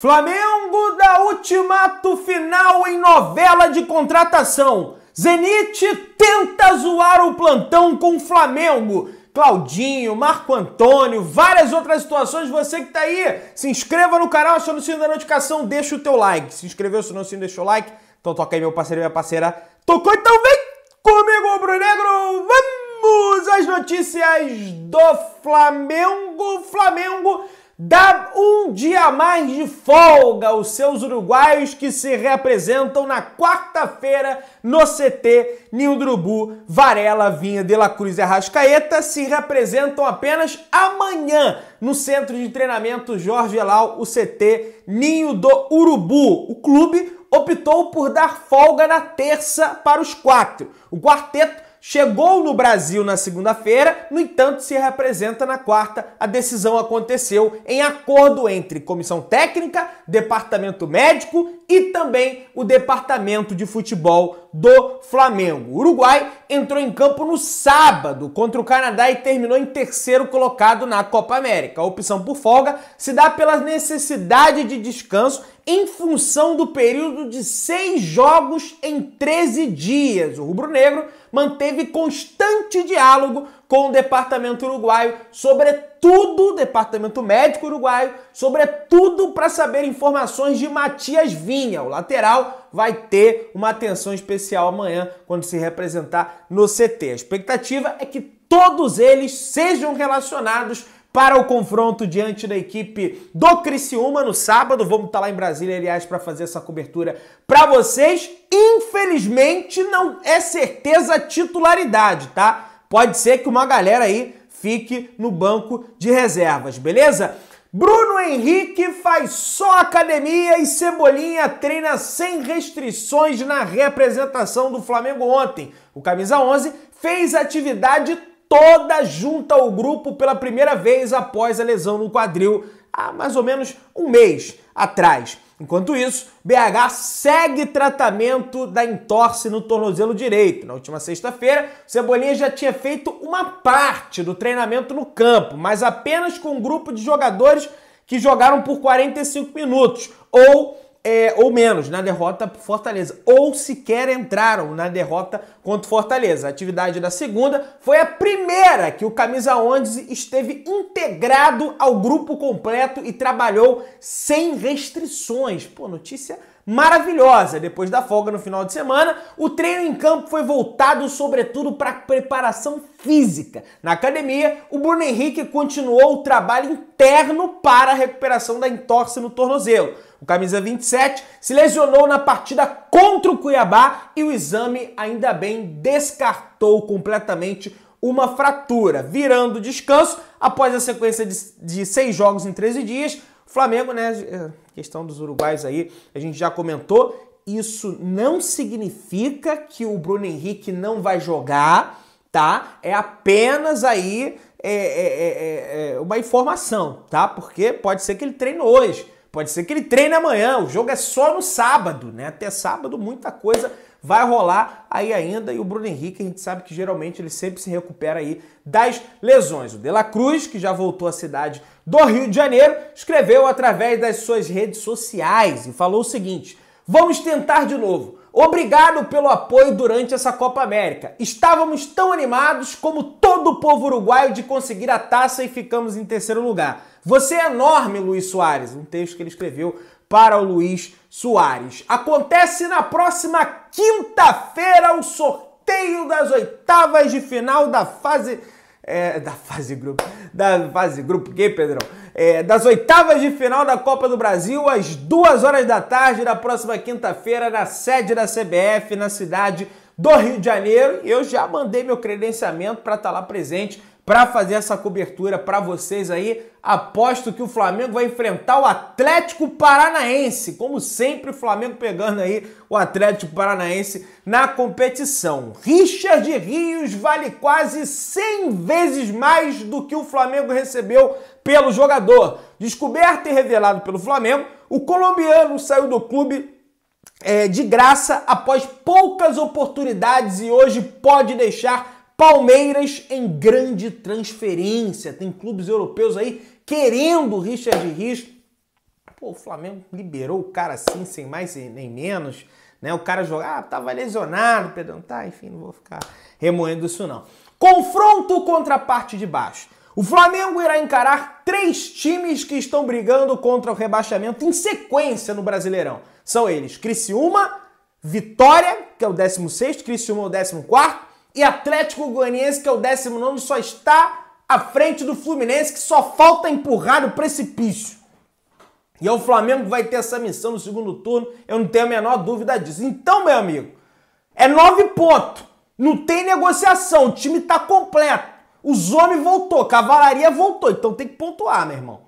Flamengo dá ultimato final em novela de contratação. Zenit tenta zoar o plantão com Flamengo. Claudinho, Marco Antônio, várias outras situações. Você que tá aí, se inscreva no canal, aciona o sino da notificação, deixa o teu like. Se inscreveu, se não se deixou o like. Então toca aí, meu parceiro e minha parceira. Tocou, então vem comigo, Bruno Negro. Vamos às notícias do Flamengo. Flamengo Dá um dia mais de folga aos seus uruguaios que se representam na quarta-feira no CT Nildurubu, Varela, Vinha, De La Cruz e Arrascaeta. Se representam apenas amanhã no Centro de Treinamento Jorge Elal, o CT Ninho do Urubu. O clube optou por dar folga na terça para os quatro. O quarteto Chegou no Brasil na segunda-feira, no entanto, se representa na quarta. A decisão aconteceu em acordo entre comissão técnica, departamento médico e também o departamento de futebol do Flamengo. O Uruguai entrou em campo no sábado contra o Canadá e terminou em terceiro colocado na Copa América. A opção por folga se dá pela necessidade de descanso em função do período de seis jogos em 13 dias. O rubro-negro manteve constante diálogo com o departamento uruguaio, sobretudo o departamento médico uruguaio, sobretudo para saber informações de Matias Vinha. O lateral vai ter uma atenção especial amanhã quando se representar no CT. A expectativa é que todos eles sejam relacionados para o confronto diante da equipe do Criciúma no sábado. Vamos estar lá em Brasília, aliás, para fazer essa cobertura para vocês. Infelizmente, não é certeza a titularidade, tá? pode ser que uma galera aí fique no banco de reservas, beleza? Bruno Henrique faz só academia e Cebolinha treina sem restrições na representação do Flamengo ontem. O camisa 11 fez atividade toda junto ao grupo pela primeira vez após a lesão no quadril, há mais ou menos um mês atrás. Enquanto isso, BH segue tratamento da entorse no tornozelo direito. Na última sexta-feira, Cebolinha já tinha feito uma parte do treinamento no campo, mas apenas com um grupo de jogadores que jogaram por 45 minutos ou é, ou menos na derrota para Fortaleza, ou sequer entraram na derrota contra Fortaleza. A atividade da segunda foi a primeira que o Camisa 11 esteve integrado ao grupo completo e trabalhou sem restrições. Pô, notícia maravilhosa. Depois da folga no final de semana, o treino em campo foi voltado sobretudo para preparação física. Na academia, o Bruno Henrique continuou o trabalho interno para a recuperação da entorse no tornozelo o camisa 27, se lesionou na partida contra o Cuiabá e o exame, ainda bem, descartou completamente uma fratura, virando descanso após a sequência de, de seis jogos em 13 dias. Flamengo, né? É, questão dos uruguais aí, a gente já comentou. Isso não significa que o Bruno Henrique não vai jogar, tá? É apenas aí é, é, é, é, é uma informação, tá? Porque pode ser que ele treine hoje Pode ser que ele treine amanhã, o jogo é só no sábado, né? Até sábado muita coisa vai rolar aí ainda e o Bruno Henrique, a gente sabe que geralmente ele sempre se recupera aí das lesões. O De La Cruz, que já voltou à cidade do Rio de Janeiro, escreveu através das suas redes sociais e falou o seguinte: "Vamos tentar de novo. Obrigado pelo apoio durante essa Copa América. Estávamos tão animados como todo o povo uruguaio de conseguir a taça e ficamos em terceiro lugar. Você é enorme, Luiz Soares. Um texto que ele escreveu para o Luiz Soares. Acontece na próxima quinta-feira o sorteio das oitavas de final da fase. É, da fase grupo. Da fase grupo, que, Pedrão? é, das oitavas de final da Copa do Brasil, às duas horas da tarde da próxima quinta-feira, na sede da CBF, na cidade do Rio de Janeiro. Eu já mandei meu credenciamento para estar tá lá presente para fazer essa cobertura para vocês aí. Aposto que o Flamengo vai enfrentar o Atlético Paranaense, como sempre o Flamengo pegando aí o Atlético Paranaense na competição. Richard Rios vale quase 100 vezes mais do que o Flamengo recebeu pelo jogador. Descoberto e revelado pelo Flamengo, o colombiano saiu do clube é, de graça após poucas oportunidades e hoje pode deixar Palmeiras em grande transferência. Tem clubes europeus aí querendo Richard Rios. Pô, o Flamengo liberou o cara assim, sem mais nem menos. Né? O cara jogar, ah, tava lesionado, perdão, Tá, enfim, não vou ficar remoendo isso não. Confronto contra a parte de baixo. O Flamengo irá encarar três times que estão brigando contra o rebaixamento em sequência no Brasileirão. São eles Criciúma, Vitória, que é o 16 Criciúma é o 14 e Atlético Goianiense, que é o 19, só está à frente do Fluminense, que só falta empurrar o precipício. E é o Flamengo que vai ter essa missão no segundo turno, eu não tenho a menor dúvida disso. Então, meu amigo, é nove pontos. Não tem negociação, o time está completo. Os homens voltou, cavalaria voltou, então tem que pontuar, meu irmão.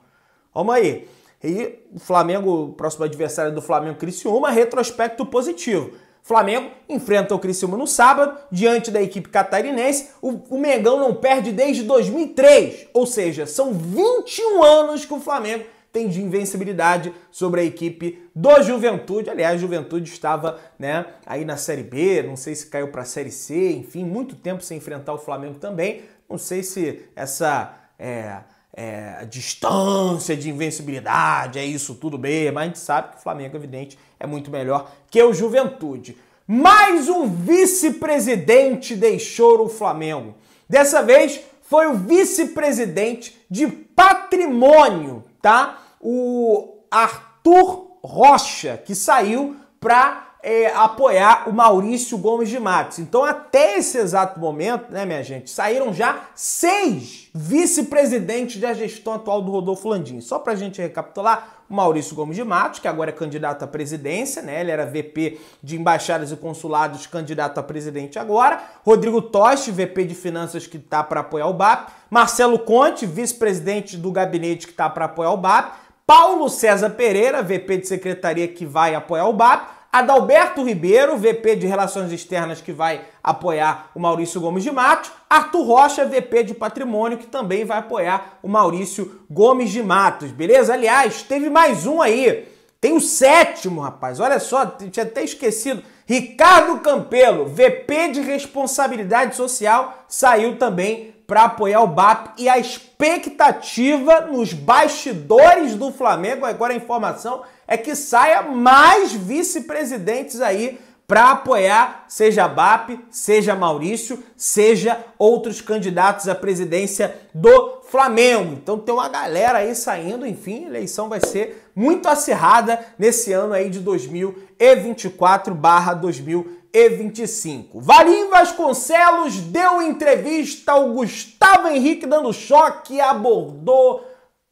Vamos aí. E o Flamengo, o próximo adversário do Flamengo, Criciúma, retrospecto positivo. Flamengo enfrenta o Criciúma no sábado, diante da equipe catarinense. O, o Mengão não perde desde 2003, ou seja, são 21 anos que o Flamengo tem de invencibilidade sobre a equipe do Juventude. Aliás, a Juventude estava, né, aí na Série B, não sei se caiu para a Série C, enfim, muito tempo sem enfrentar o Flamengo também. Não sei se essa é, é, a distância de invencibilidade, é isso tudo bem, mas a gente sabe que o Flamengo, evidente, é muito melhor que o Juventude. Mais um vice-presidente deixou o Flamengo. Dessa vez foi o vice-presidente de patrimônio, tá? O Arthur Rocha, que saiu para é, apoiar o Maurício Gomes de Matos. Então, até esse exato momento, né, minha gente, saíram já seis vice-presidentes da gestão atual do Rodolfo Landim. Só para a gente recapitular, o Maurício Gomes de Matos, que agora é candidato à presidência, né? Ele era VP de Embaixadas e Consulados, candidato a presidente agora. Rodrigo Toste, VP de Finanças, que está para apoiar o BAP. Marcelo Conte, vice-presidente do gabinete, que está para apoiar o BAP. Paulo César Pereira, VP de Secretaria, que vai apoiar o BAP. Adalberto Ribeiro, VP de Relações Externas, que vai apoiar o Maurício Gomes de Matos. Arthur Rocha, VP de Patrimônio, que também vai apoiar o Maurício Gomes de Matos, beleza? Aliás, teve mais um aí. Tem o um sétimo, rapaz. Olha só, tinha até esquecido. Ricardo Campelo, VP de Responsabilidade Social, saiu também para apoiar o BAP e a expectativa nos bastidores do Flamengo, agora a informação é que saia mais vice-presidentes aí para apoiar, seja BAP, seja Maurício, seja outros candidatos à presidência do Flamengo. Então tem uma galera aí saindo, enfim, a eleição vai ser muito acirrada nesse ano aí de 2024 2024. E 25. Valim Vasconcelos deu entrevista ao Gustavo Henrique dando choque e abordou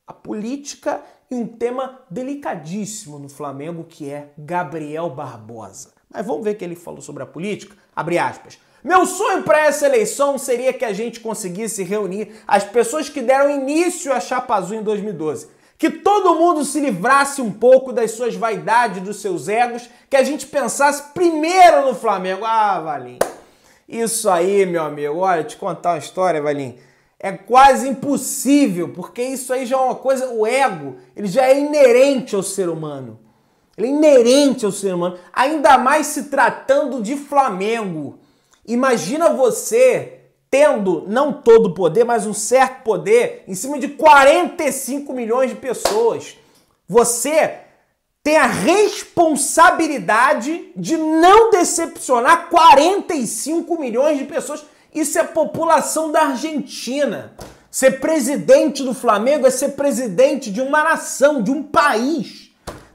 a política e um tema delicadíssimo no Flamengo que é Gabriel Barbosa. Mas vamos ver o que ele falou sobre a política? Abre aspas. Meu sonho para essa eleição seria que a gente conseguisse reunir as pessoas que deram início à Chapa Azul em 2012 que todo mundo se livrasse um pouco das suas vaidades, dos seus egos, que a gente pensasse primeiro no Flamengo. Ah, Valim, isso aí, meu amigo, olha, te contar uma história, Valim. É quase impossível, porque isso aí já é uma coisa, o ego, ele já é inerente ao ser humano. Ele é inerente ao ser humano, ainda mais se tratando de Flamengo. Imagina você tendo não todo o poder, mas um certo poder em cima de 45 milhões de pessoas. Você tem a responsabilidade de não decepcionar 45 milhões de pessoas. Isso é população da Argentina. Ser presidente do Flamengo é ser presidente de uma nação, de um país.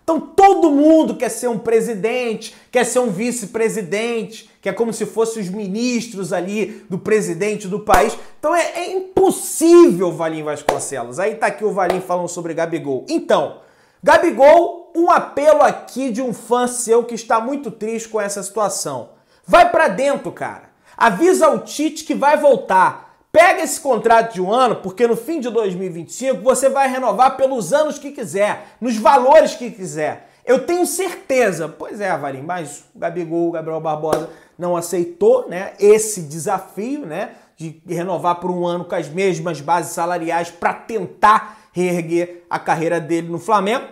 Então todo mundo quer ser um presidente, quer ser um vice-presidente, que é como se fossem os ministros ali do presidente do país. Então é, é impossível o Valim Vasconcelos. Aí tá aqui o Valim falando sobre Gabigol. Então, Gabigol, um apelo aqui de um fã seu que está muito triste com essa situação. Vai para dentro, cara. Avisa o Tite que vai voltar. Pega esse contrato de um ano, porque no fim de 2025 você vai renovar pelos anos que quiser, nos valores que quiser. Eu tenho certeza, pois é, Valim, mas o Gabigol, o Gabriel Barbosa, não aceitou né, esse desafio né, de renovar por um ano com as mesmas bases salariais para tentar reerguer a carreira dele no Flamengo.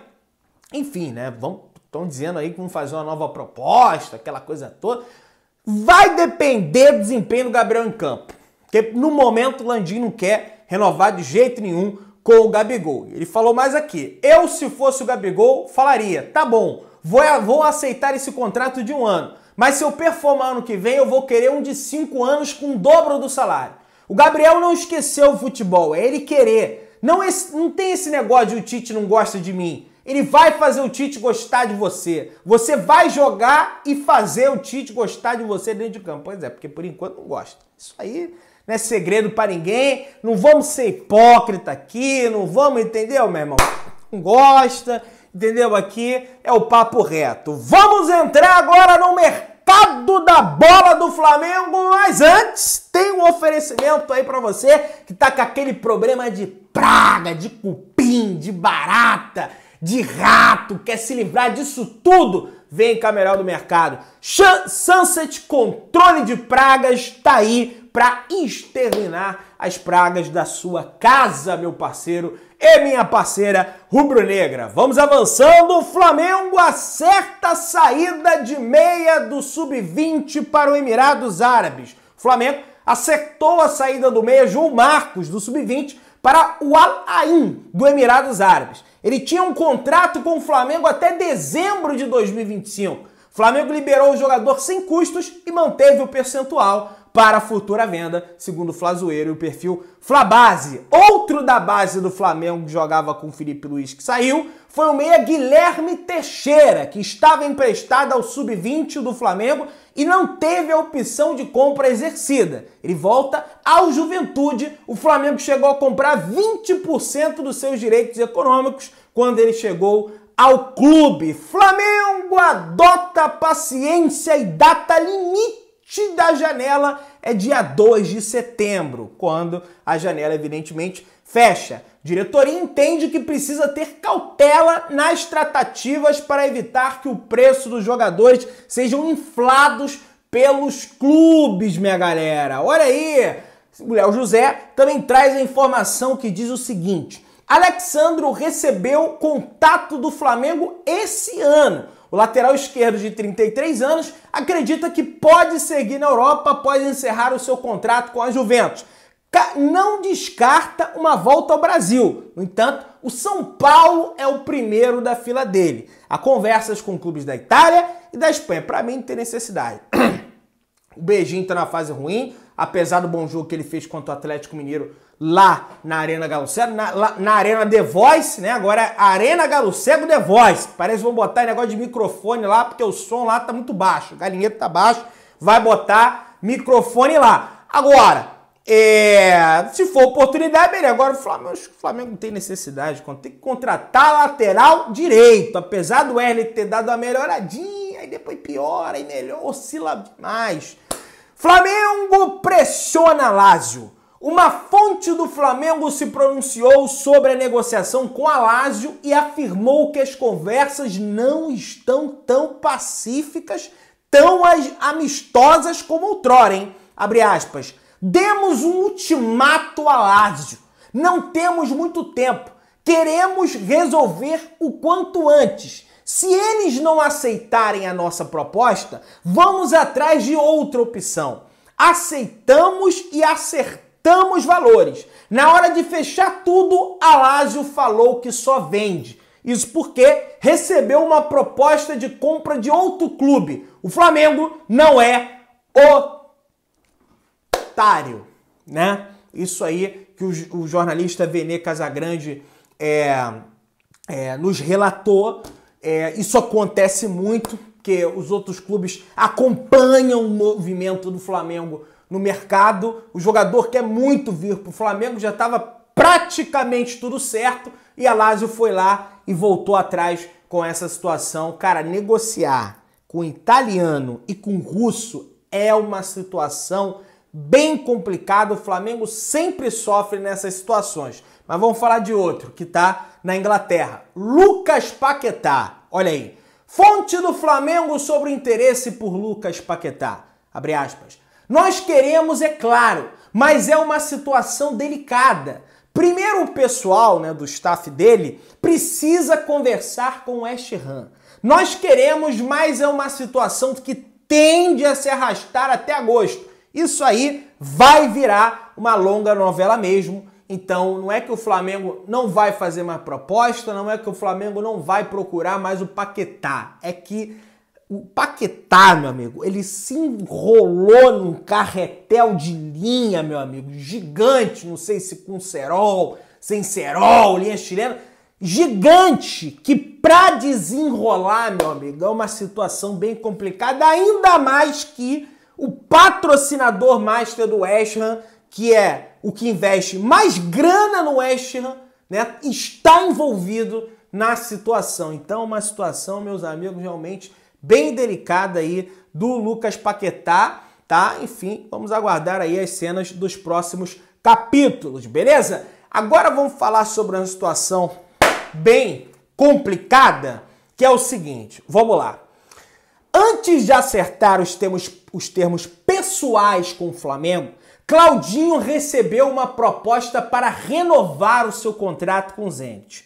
Enfim, né? Estão dizendo aí que vão fazer uma nova proposta, aquela coisa toda. Vai depender do desempenho do Gabriel em campo. Porque no momento o Landim não quer renovar de jeito nenhum com o Gabigol. Ele falou mais aqui. Eu, se fosse o Gabigol, falaria: tá bom, vou, vou aceitar esse contrato de um ano. Mas se eu performar ano que vem, eu vou querer um de cinco anos com o dobro do salário. O Gabriel não esqueceu o futebol, é ele querer. Não, esse, não tem esse negócio de o Tite não gosta de mim. Ele vai fazer o Tite gostar de você. Você vai jogar e fazer o Tite gostar de você dentro de campo. Pois é, porque por enquanto não gosta. Isso aí não é segredo para ninguém. Não vamos ser hipócrita aqui, não vamos, entendeu, meu irmão? Não gosta. Entendeu? Aqui é o papo reto. Vamos entrar agora no mercado da bola do Flamengo, mas antes tem um oferecimento aí para você que tá com aquele problema de praga, de cupim, de barata, de rato, quer se livrar disso tudo? Vem Cameral do Mercado. Sunset Controle de Pragas tá aí para exterminar as pragas da sua casa, meu parceiro e minha parceira rubro-negra. Vamos avançando, o Flamengo acerta a saída de meia do sub-20 para o Emirados Árabes. O Flamengo acertou a saída do meia João Marcos do sub-20 para o Al Ain do Emirados Árabes. Ele tinha um contrato com o Flamengo até dezembro de 2025. O Flamengo liberou o jogador sem custos e manteve o percentual para futura venda, segundo o Flazoeiro e o perfil Flabase. Outro da base do Flamengo que jogava com o Felipe Luiz que saiu foi o meia Guilherme Teixeira, que estava emprestado ao sub-20 do Flamengo e não teve a opção de compra exercida. Ele volta ao Juventude. O Flamengo chegou a comprar 20% dos seus direitos econômicos quando ele chegou ao clube. Flamengo adota paciência e data limite partir da janela é dia 2 de setembro, quando a janela, evidentemente, fecha. Diretoria entende que precisa ter cautela nas tratativas para evitar que o preço dos jogadores sejam inflados pelos clubes, minha galera. Olha aí! O Léo José também traz a informação que diz o seguinte: Alexandro recebeu contato do Flamengo esse ano o lateral esquerdo de 33 anos acredita que pode seguir na Europa após encerrar o seu contrato com a Juventus. Não descarta uma volta ao Brasil. No entanto, o São Paulo é o primeiro da fila dele. Há conversas com clubes da Itália e da Espanha. Para mim, não tem necessidade. O Beijinho está na fase ruim, apesar do bom jogo que ele fez contra o Atlético Mineiro lá na Arena Galo Cego, na, lá, na Arena The Voice, né? Agora é Arena Galo Cego The Voice. Parece que vão botar negócio de microfone lá, porque o som lá tá muito baixo, o galinheiro tá baixo, vai botar microfone lá. Agora, é, se for oportunidade, beleza. Agora o Flamengo, acho que o Flamengo não tem necessidade, tem que contratar lateral direito. Apesar do Erle ter dado uma melhoradinha, aí depois piora e melhor, oscila demais. Flamengo pressiona Lázio. Uma fonte do Flamengo se pronunciou sobre a negociação com a Lázio e afirmou que as conversas não estão tão pacíficas, tão amistosas como outrora, hein? Abre aspas. Demos um ultimato a Lázio. Não temos muito tempo. Queremos resolver o quanto antes. Se eles não aceitarem a nossa proposta, vamos atrás de outra opção. Aceitamos e acertamos valores. Na hora de fechar tudo, Alásio falou que só vende. Isso porque recebeu uma proposta de compra de outro clube. O Flamengo não é otário, né? Isso aí que o, jornalista Venê Casagrande é, é, nos relatou é, isso acontece muito, porque os outros clubes acompanham o movimento do Flamengo no mercado. O jogador quer muito vir para o Flamengo, já estava praticamente tudo certo e a Lazio foi lá e voltou atrás com essa situação. Cara, negociar com italiano e com russo é uma situação bem complicada. O Flamengo sempre sofre nessas situações. Mas vamos falar de outro que está na Inglaterra. Lucas Paquetá, olha aí. Fonte do Flamengo sobre o interesse por Lucas Paquetá. Abre aspas. Nós queremos, é claro, mas é uma situação delicada. Primeiro, o pessoal né, do staff dele precisa conversar com o West Ham. Nós queremos, mas é uma situação que tende a se arrastar até agosto. Isso aí vai virar uma longa novela mesmo. Então, não é que o Flamengo não vai fazer mais proposta, não é que o Flamengo não vai procurar mais o Paquetá. É que o Paquetá, meu amigo, ele se enrolou num carretel de linha, meu amigo, gigante, não sei se com cerol, sem cerol, linha chilena, gigante, que pra desenrolar, meu amigo, é uma situação bem complicada, ainda mais que o patrocinador master do West Ham, que é o que investe mais grana no West Ham, né, está envolvido na situação. Então, uma situação, meus amigos, realmente bem delicada aí do Lucas Paquetá, tá? Enfim, vamos aguardar aí as cenas dos próximos capítulos, beleza? Agora vamos falar sobre uma situação bem complicada, que é o seguinte, vamos lá. Antes de acertar os termos, os termos pessoais com o Flamengo, Claudinho recebeu uma proposta para renovar o seu contrato com o Zenit.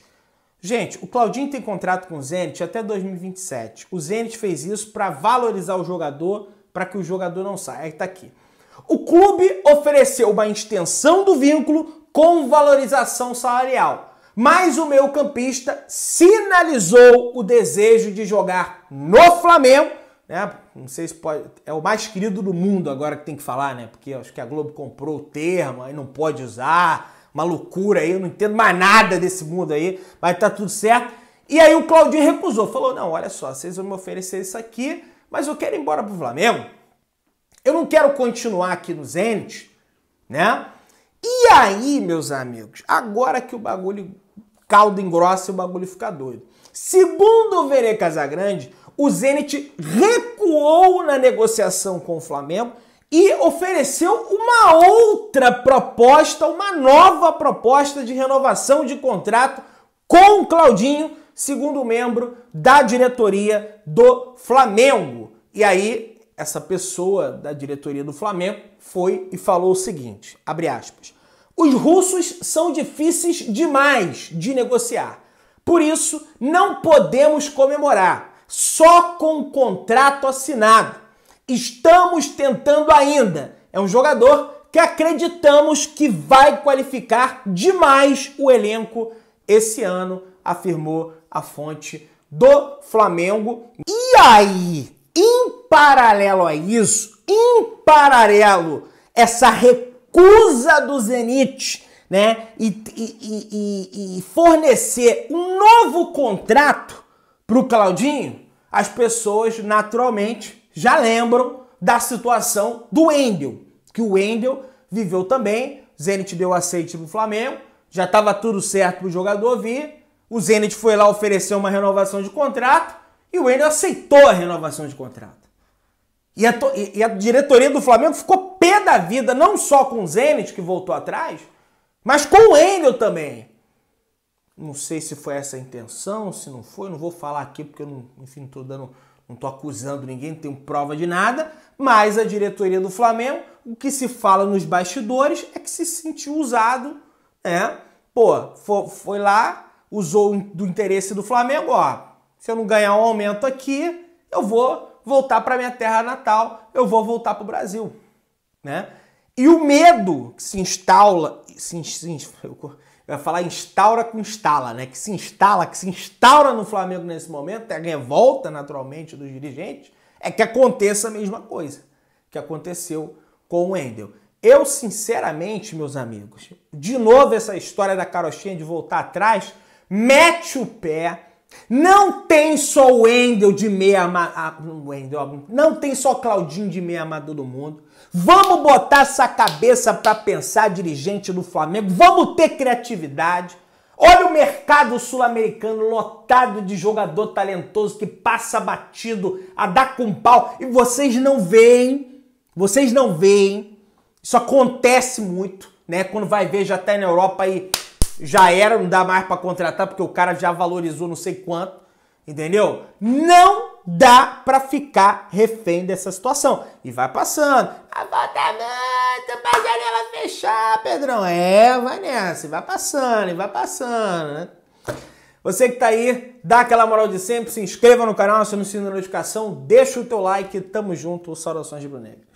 Gente, o Claudinho tem contrato com o Zenit até 2027. O Zenit fez isso para valorizar o jogador, para que o jogador não saia. Aí está aqui. O clube ofereceu uma extensão do vínculo com valorização salarial. Mas o meio campista sinalizou o desejo de jogar no Flamengo né? Não sei se pode. É o mais querido do mundo agora que tem que falar, né? Porque acho que a Globo comprou o termo, aí não pode usar. Uma loucura aí, eu não entendo mais nada desse mundo aí, mas tá tudo certo. E aí o Claudinho recusou, falou: não, olha só, vocês vão me oferecer isso aqui, mas eu quero ir embora pro Flamengo. Eu não quero continuar aqui no Zenit, né? E aí, meus amigos, agora que o bagulho caldo engrossa e o bagulho fica doido. Segundo o Verê Casagrande, o Zenit recuou na negociação com o Flamengo e ofereceu uma outra proposta, uma nova proposta de renovação de contrato com o Claudinho, segundo membro da diretoria do Flamengo. E aí, essa pessoa da diretoria do Flamengo foi e falou o seguinte: abre aspas. Os russos são difíceis demais de negociar. Por isso, não podemos comemorar só com contrato assinado. Estamos tentando ainda. É um jogador que acreditamos que vai qualificar demais o elenco esse ano, afirmou a fonte do Flamengo. E aí, em paralelo a isso, em paralelo, essa recusa do Zenit, né, e, e, e, e fornecer um novo contrato para o Claudinho, as pessoas naturalmente já lembram da situação do Wendel, que o Wendel viveu também. Zenit deu aceite para o Flamengo, já estava tudo certo para o jogador vir. O Zenit foi lá oferecer uma renovação de contrato e o Wendel aceitou a renovação de contrato. E a, e a, diretoria do Flamengo ficou pé da vida, não só com o Zenit, que voltou atrás, mas com o Wendel também. Não sei se foi essa a intenção, se não foi, não vou falar aqui porque eu não, enfim, tô dando, não tô acusando ninguém, não tenho prova de nada, mas a diretoria do Flamengo, o que se fala nos bastidores é que se sentiu usado, né? Pô, foi, foi lá, usou do interesse do Flamengo, ó, se eu não ganhar um aumento aqui, eu vou voltar para minha terra natal, eu vou voltar para o Brasil, né? E o medo que se instala, se, se, vai falar instaura com instala, né? Que se instala, que se instaura no Flamengo nesse momento, é a revolta naturalmente dos dirigentes, é que aconteça a mesma coisa que aconteceu com o Wendel. Eu, sinceramente, meus amigos, de novo essa história da carochinha de voltar atrás, mete o pé. Não tem só o Wendel de meia. Ah, Wendel, não tem só Claudinho de meia amado do mundo. Vamos botar essa cabeça para pensar, dirigente do Flamengo. Vamos ter criatividade. Olha o mercado sul-americano lotado de jogador talentoso que passa batido a dar com pau e vocês não veem. Vocês não veem. Isso acontece muito, né? Quando vai ver já tá na Europa e já era, não dá mais para contratar porque o cara já valorizou não sei quanto, entendeu? Não dá para ficar refém dessa situação. E vai passando. Apartamento é pra janela fechar, Pedrão. É, vai nessa. E vai passando, e vai passando, né? Você que tá aí, dá aquela moral de sempre, se inscreva no canal, aciona o sino da notificação, deixa o teu like, tamo junto, saudações de Brunegas.